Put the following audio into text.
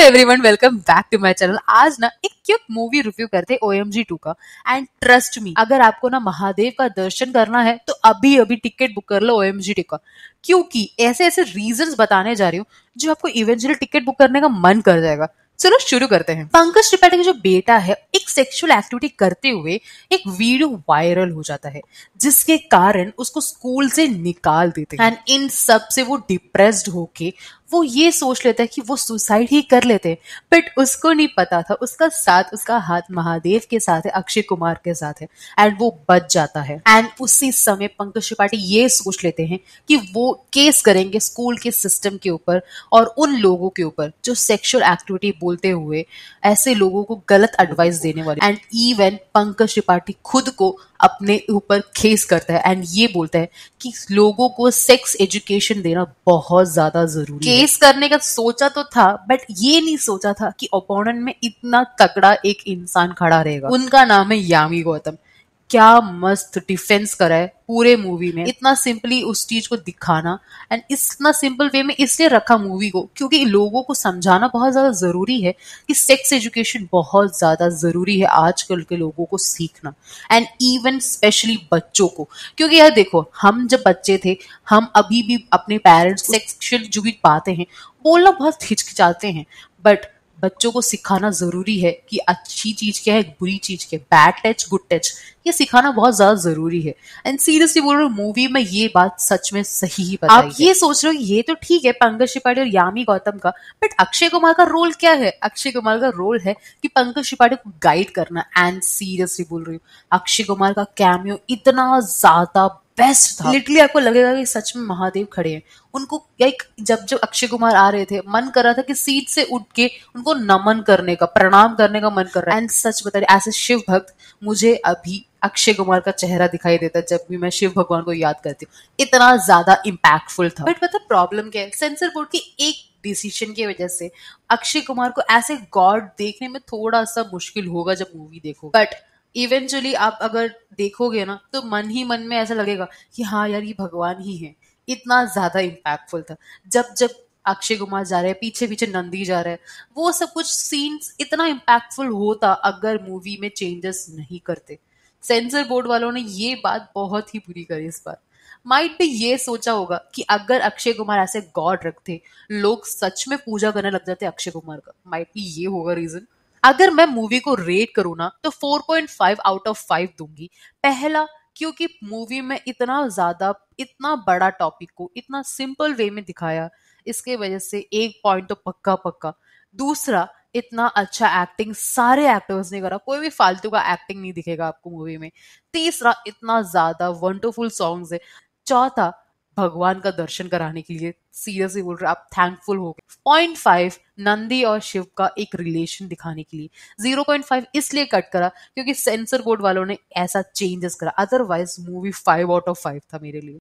Everyone welcome back to my channel आज ना एक क्यूट मूवी रिव्यू करते ओ एम जी टू का एंड ट्रस्ट मी अगर आपको ना महादेव का दर्शन करना है तो अभी अभी टिकट बुक कर लो ओ एम जी टू का क्योंकि ऐसे ऐसे रीजंस बताने जा रही हूँ जो आपको इवेंचुअली टिकट बुक करने का मन कर जाएगा चलो शुरू करते हैं पंकज त्रिपाठी का जो बेटा है एक सेक्सुअल एक्टिविटी करते हुए एक वीडियो वायरल हो जाता है जिसके कारण उसको स्कूल से निकाल देते हैं एंड इन सब से वो डिप्रेस्ड होके वो ये सोच लेता है कि वो सुसाइड ही कर लेते बट उसको नहीं पता था उसका साथ उसका हाथ महादेव के साथ है अक्षय कुमार के साथ है एंड वो बच जाता है एंड उसी समय पंकज त्रिपाठी ये सोच लेते हैं कि वो केस करेंगे स्कूल के सिस्टम के ऊपर और उन लोगों के ऊपर जो सेक्सुअल एक्टिविटी बोलते हुए ऐसे लोगों को गलत एडवाइस देने वाले एंड इवन पंकज त्रिपाठी खुद को अपने ऊपर खेस करता है एंड ये बोलता है कि लोगों को सेक्स एजुकेशन देना बहुत ज्यादा जरूरी केस करने का सोचा तो था बट ये नहीं सोचा था कि ओपोनेंट में इतना तकड़ा एक इंसान खड़ा रहेगा उनका नाम है यामी गौतम क्या मस्त डिफेंस करा है पूरे मूवी में इतना सिंपली उस चीज को दिखाना एंड इतना सिंपल वे में इसलिए रखा मूवी को क्योंकि लोगों को समझाना बहुत ज्यादा जरूरी है कि सेक्स एजुकेशन बहुत ज्यादा जरूरी है आजकल के लोगों को सीखना एंड इवन स्पेशली बच्चों को क्योंकि यार देखो हम जब बच्चे थे हम अभी भी अपने पेरेंट्स सेक्सुअल जो भी पाते हैं बोलना बहुत हिचकिचाते हैं बट बच्चों को सिखाना जरूरी है कि अच्छी चीज क्या है बुरी चीज क्या है बैड टच गुड टच ये सिखाना बहुत ज्यादा जरूरी है एंड सीरियसली बोल रहा हूँ मूवी में ये बात सच में सही ही बताई आप ये सोच रहे हो ये तो ठीक है पंकज त्रिपाठी और यामी गौतम का बट अक्षय कुमार का रोल क्या है अक्षय कुमार का रोल है कि पंकज त्रिपाठी को गाइड करना एंड सीरियसली बोल रही हूँ अक्षय कुमार का कैमियो इतना ज्यादा बेस्ट था लिटरली हाँ। आपको लगेगा कि सच में महादेव खड़े हैं उनको एक जब जब अक्षय कुमार आ रहे थे मन कर रहा था कि सीट से उठ के उनको नमन करने का प्रणाम करने का मन कर रहा है एंड सच बता एज ए शिव भक्त मुझे अभी अक्षय कुमार का चेहरा दिखाई देता जब भी मैं शिव भगवान को याद करती हूँ इतना ज्यादा इम्पैक्टफुल था बट पता प्रॉब्लम क्या है सेंसर बोर्ड की एक डिसीजन की वजह से अक्षय कुमार को ऐसे गॉड देखने में थोड़ा सा मुश्किल होगा जब मूवी देखो बट इवेंचुअली आप अगर देखोगे ना तो मन ही मन में ऐसा लगेगा कि हाँ यार ये भगवान ही है इतना ज्यादा इम्पैक्टफुल था जब जब अक्षय कुमार जा रहे हैं पीछे पीछे नंदी जा रहे हैं वो सब कुछ सीन्स इतना इम्पैक्टफुल होता अगर मूवी में चेंजेस नहीं करते सेंसर बोर्ड वालों ने ये बात बहुत ही बुरी करी इस बार माइट भी ये सोचा होगा कि अगर अक्षय कुमार ऐसे गॉड रखते लोग सच में पूजा करने लग जाते अक्षय कुमार का माइट भी ये होगा रीजन अगर मैं मूवी को रेट करूँ ना तो 4.5 आउट ऑफ 5 दूंगी पहला क्योंकि मूवी में इतना ज्यादा इतना बड़ा टॉपिक को इतना सिंपल वे में दिखाया इसके वजह से एक पॉइंट तो पक्का पक्का दूसरा इतना अच्छा एक्टिंग सारे एक्टर्स ने करा कोई भी फालतू का एक्टिंग नहीं दिखेगा आपको मूवी में तीसरा इतना ज्यादा वंडरफुल सॉन्ग्स है चौथा भगवान का दर्शन कराने के लिए सीरियसली बोल रहे आप थैंकफुल हो गए पॉइंट फाइव नंदी और शिव का एक रिलेशन दिखाने के लिए जीरो पॉइंट फाइव इसलिए कट करा क्योंकि सेंसर बोर्ड वालों ने ऐसा चेंजेस करा otherwise movie five out of five था मेरे लिए